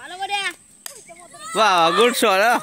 完了没的？哇，够吃了。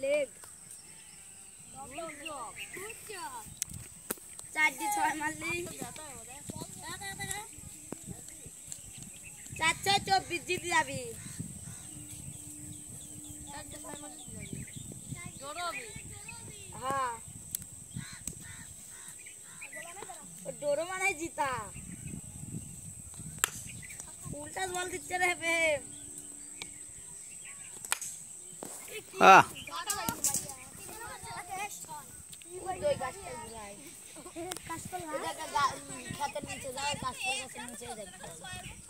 leg. Good job. Good job. Chadi chhoy marli. চারশো চব্বিশ জিতে যাবি হ্যাঁ ডোরো মানে জিতা উল্টা বল দিচ্ছে রে প্রেম আহ কাজ করলাম খেতের নিচে যায় কাজ করলে নিচে যাই